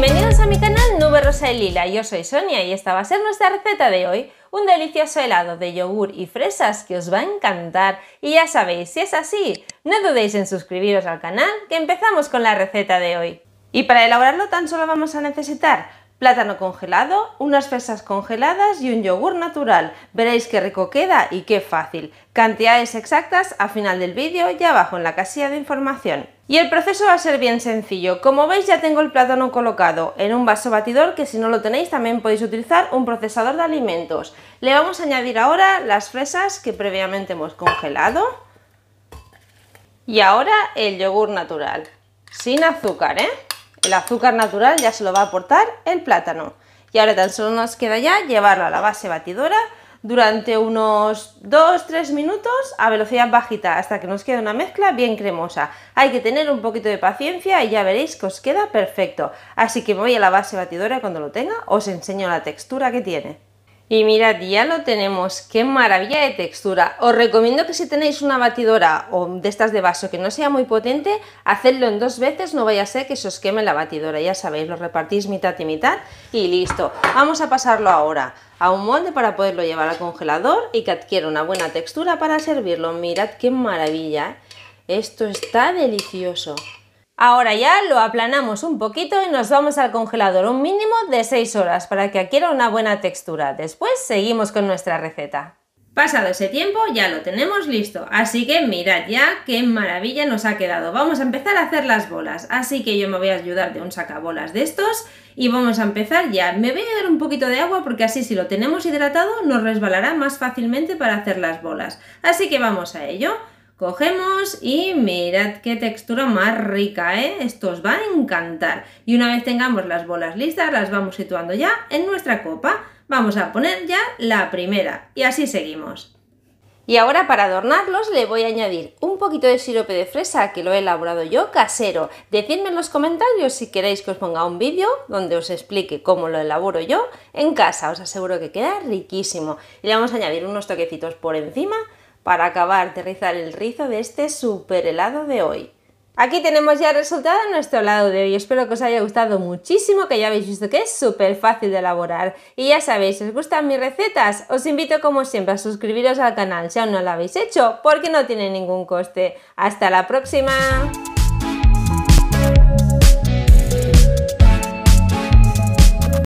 Bienvenidos a mi canal Nube Rosa y Lila, yo soy Sonia y esta va a ser nuestra receta de hoy, un delicioso helado de yogur y fresas que os va a encantar. Y ya sabéis, si es así, no dudéis en suscribiros al canal, que empezamos con la receta de hoy. Y para elaborarlo tan solo vamos a necesitar plátano congelado, unas fresas congeladas y un yogur natural. Veréis qué rico queda y qué fácil. Cantidades exactas a final del vídeo y abajo en la casilla de información. Y el proceso va a ser bien sencillo. Como veis ya tengo el plátano colocado en un vaso batidor que si no lo tenéis también podéis utilizar un procesador de alimentos. Le vamos a añadir ahora las fresas que previamente hemos congelado. Y ahora el yogur natural. Sin azúcar, ¿eh? El azúcar natural ya se lo va a aportar el plátano. Y ahora tan solo nos queda ya llevarlo a la base batidora durante unos 2-3 minutos a velocidad bajita hasta que nos quede una mezcla bien cremosa. Hay que tener un poquito de paciencia y ya veréis que os queda perfecto. Así que voy a la base batidora cuando lo tenga, os enseño la textura que tiene. Y mirad, ya lo tenemos. ¡Qué maravilla de textura! Os recomiendo que si tenéis una batidora o de estas de vaso que no sea muy potente, hacedlo en dos veces, no vaya a ser que se os queme la batidora. Ya sabéis, lo repartís mitad y mitad y listo. Vamos a pasarlo ahora a un molde para poderlo llevar al congelador y que adquiera una buena textura para servirlo. Mirad qué maravilla. ¿eh? Esto está delicioso. Ahora ya lo aplanamos un poquito y nos vamos al congelador un mínimo de 6 horas para que adquiera una buena textura. Después seguimos con nuestra receta. Pasado ese tiempo ya lo tenemos listo, así que mirad ya qué maravilla nos ha quedado. Vamos a empezar a hacer las bolas, así que yo me voy a ayudar de un sacabolas de estos y vamos a empezar ya. Me voy a dar un poquito de agua porque así si lo tenemos hidratado nos resbalará más fácilmente para hacer las bolas. Así que vamos a ello. Cogemos y mirad qué textura más rica, ¿eh? Esto os va a encantar. Y una vez tengamos las bolas listas, las vamos situando ya en nuestra copa. Vamos a poner ya la primera y así seguimos. Y ahora para adornarlos le voy a añadir un poquito de sirope de fresa que lo he elaborado yo casero. Decidme en los comentarios si queréis que os ponga un vídeo donde os explique cómo lo elaboro yo en casa. Os aseguro que queda riquísimo. Y le vamos a añadir unos toquecitos por encima para acabar de rizar el rizo de este super helado de hoy. Aquí tenemos ya el resultado de nuestro helado de hoy, espero que os haya gustado muchísimo, que ya habéis visto que es súper fácil de elaborar. Y ya sabéis, si os gustan mis recetas, os invito como siempre a suscribiros al canal si aún no lo habéis hecho, porque no tiene ningún coste. ¡Hasta la próxima!